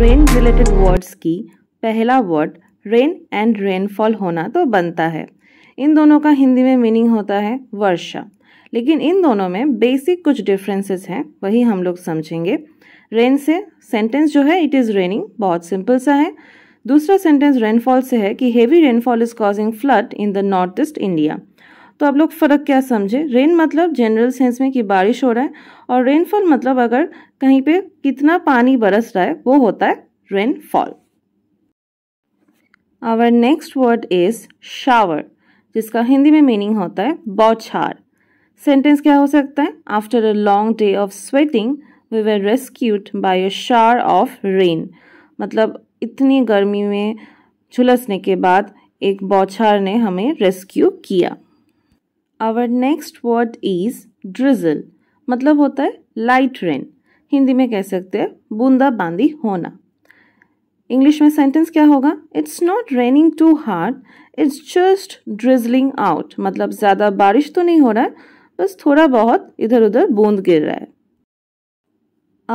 rain related words की पहला word rain and rainfall होना तो बनता है इन दोनों का हिंदी में मीनिंग होता है वर्षा लेकिन इन दोनों में बेसिक कुछ डिफरेंसेस हैं वही हम लोग समझेंगे रेन से सेंटेंस जो है इट इज़ रेनिंग बहुत सिंपल सा है दूसरा सेंटेंस रेनफॉल से है कि heavy rainfall is causing flood in the north east India तो आप लोग फ़र्क क्या समझे रेन मतलब जनरल सेंस में कि बारिश हो रहा है और रेनफॉल मतलब अगर कहीं पे कितना पानी बरस रहा है वो होता है rainfall our next word is shower जिसका हिंदी में मीनिंग होता है बौछार सेंटेंस क्या हो सकता है after a long day of sweating we were rescued by a shower of rain मतलब इतनी गर्मी में झुलसने के बाद एक बौछार ने हमें रेस्क्यू किया our next word is drizzle मतलब होता है लाइट रेन हिंदी में कह सकते हैं बूंदाबांदी होना इंग्लिश में सेंटेंस क्या होगा it's not raining too hard it's just drizzling out मतलब ज़्यादा बारिश तो नहीं हो रहा है बस थोड़ा बहुत इधर उधर बूंद गिर रहा है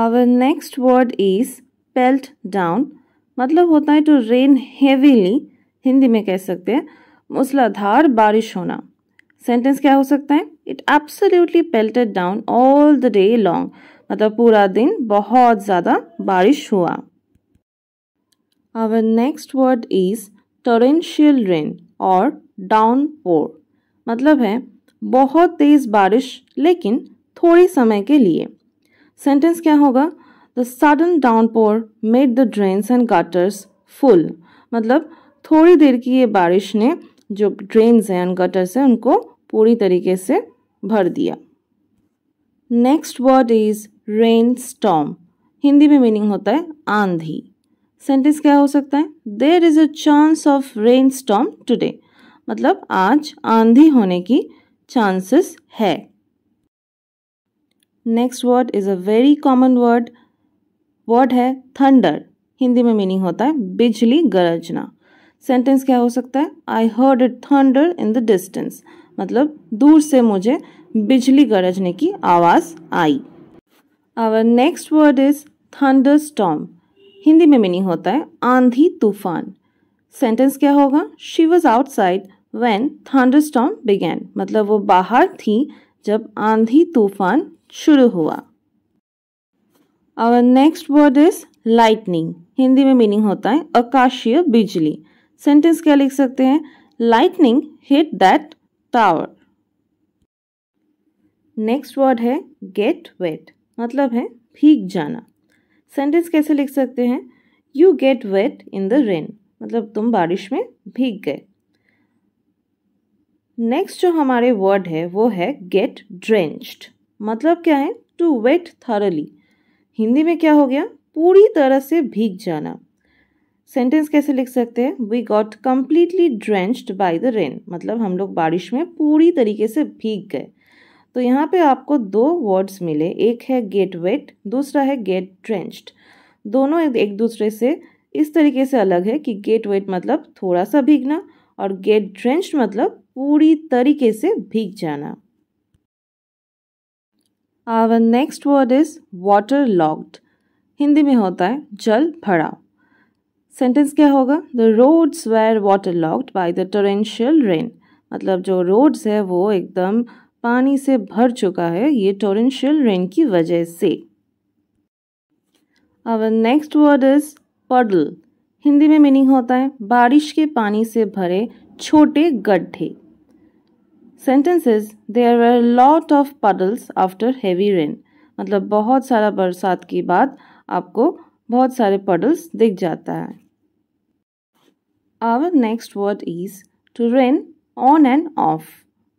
our next word is pelt down मतलब होता है टू रेन हेवीली हिंदी में कह सकते हैं मूसलाधार बारिश होना सेंटेंस क्या हो सकता है it absolutely pelted down all the day long मतलब पूरा दिन बहुत ज़्यादा बारिश हुआ our next word is torrential rain और डाउन पोर मतलब है बहुत तेज़ बारिश लेकिन थोड़ी समय के लिए सेंटेंस क्या होगा the sudden downpour made the drains and gutters full मतलब थोड़ी देर की ये बारिश ने जो ड्रेन्स हैं एंड गटर्स हैं उनको पूरी तरीके से भर दिया next word is rainstorm Hindi में मीनिंग होता है आंधी सेंटेंस क्या हो सकता है there is a chance of rainstorm today मतलब आज आंधी होने की चांसेस है next word is a very common word word है थंडर हिंदी में मीनिंग होता है बिजली गरजना सेंटेंस क्या हो सकता है I heard it thunder in the distance मतलब दूर से मुझे बिजली गरजने की आवाज़ आई our next word is thunderstorm Hindi में मीनिंग होता है आंधी तूफान सेंटेंस क्या होगा she was outside when thunderstorm began मतलब वो बाहर थी जब आंधी तूफान शुरू हुआ our next word is lightning Hindi में मीनिंग होता है आकाशीय बिजली सेंटेंस क्या लिख सकते हैं lightning hit that tower next word है गेट वेट मतलब है भीग जाना सेंटेंस कैसे लिख सकते हैं you get wet in the rain मतलब तुम बारिश में भीग गए नेक्स्ट जो हमारे वर्ड है वो है गेट ड्रेंच्ड मतलब क्या है टू वेट थरली हिंदी में क्या हो गया पूरी तरह से भीग जाना सेंटेंस कैसे लिख सकते हैं we got completely drenched by the rain मतलब हम लोग बारिश में पूरी तरीके से भीग गए तो यहाँ पे आपको दो वर्ड्स मिले एक है गेट वेट दूसरा है गेट ड्रेंच्ड दोनों एक दूसरे से इस तरीके से अलग है कि गेट वेट मतलब थोड़ा सा भीगना और गेट ड्रेंच्ड मतलब पूरी तरीके से भीग जाना our next word is waterlogged Hindi में होता है जल भरा सेंटेंस क्या होगा the roads were waterlogged by the torrential rain मतलब जो रोड्स है वो एकदम पानी से भर चुका है ये टोरेंशियल रेन की वजह से अब नेक्स्ट वर्ड इज पडल हिंदी में मीनिंग होता है बारिश के पानी से भरे छोटे गड्ढे sentence is there were lot of puddles after heavy rain मतलब बहुत सारा बरसात के बाद आपको बहुत सारे पडल्स दिख जाता है our next word is to rain on and off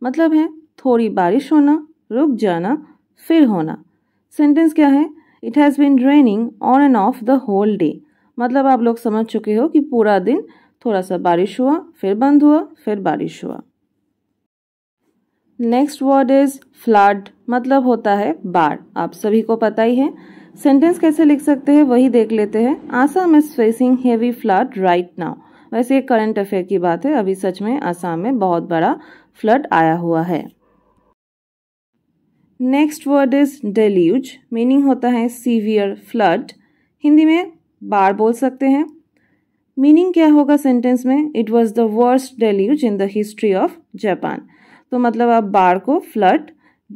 मतलब है थोड़ी बारिश होना रुक जाना फिर होना सेंटेंस क्या है it has been raining on and off the whole day मतलब आप लोग समझ चुके हो कि पूरा दिन थोड़ा सा बारिश हुआ फिर बंद हुआ फिर बारिश हुआ नेक्स्ट वर्ड इज फ्लड मतलब होता है बाढ़ आप सभी को पता ही है सेंटेंस कैसे लिख सकते हैं वही देख लेते हैं Assam is facing heavy flood right now वैसे एक करंट अफेयर की बात है अभी सच में आसाम में बहुत बड़ा फ्लड आया हुआ है next word is deluge meaning होता है सीवियर फ्लड हिंदी में बाढ़ बोल सकते हैं मीनिंग क्या होगा सेंटेंस में it was the worst deluge in the history of Japan तो मतलब आप बाढ़ को फ्लड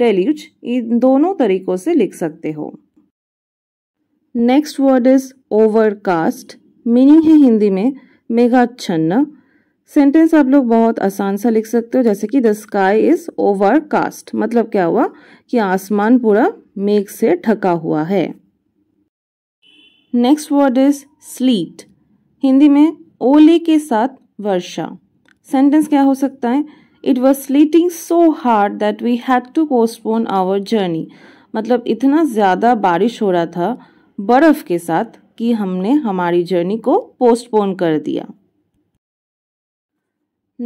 डेल्यूज इन दोनों तरीकों से लिख सकते हो next word is overcast meaning है हिंदी में मेघाच्छन्न सेंटेंस आप लोग बहुत आसान सा लिख सकते हो जैसे कि the sky is overcast मतलब क्या हुआ कि आसमान पूरा मेघ से ढका हुआ है next word is sleet Hindi में ओले के साथ वर्षा सेंटेंस क्या हो सकता है it was sleeting so hard that we had to postpone our journey मतलब इतना ज़्यादा बारिश हो रहा था बर्फ़ के साथ कि हमने हमारी जर्नी को पोस्टपोन कर दिया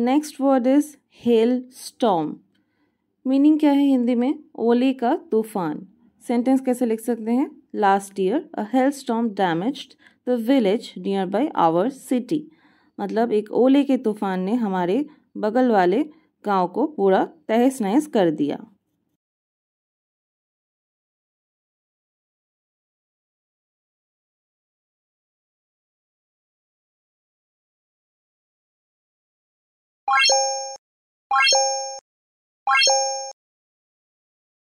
next word is hailstorm meaning क्या है हिंदी में ओले का तूफान सेंटेंस कैसे लिख सकते हैं last year a hailstorm damaged the village nearby our city मतलब एक ओले के तूफान ने हमारे बगल वाले गांव को पूरा तहस नहस कर दिया あっ。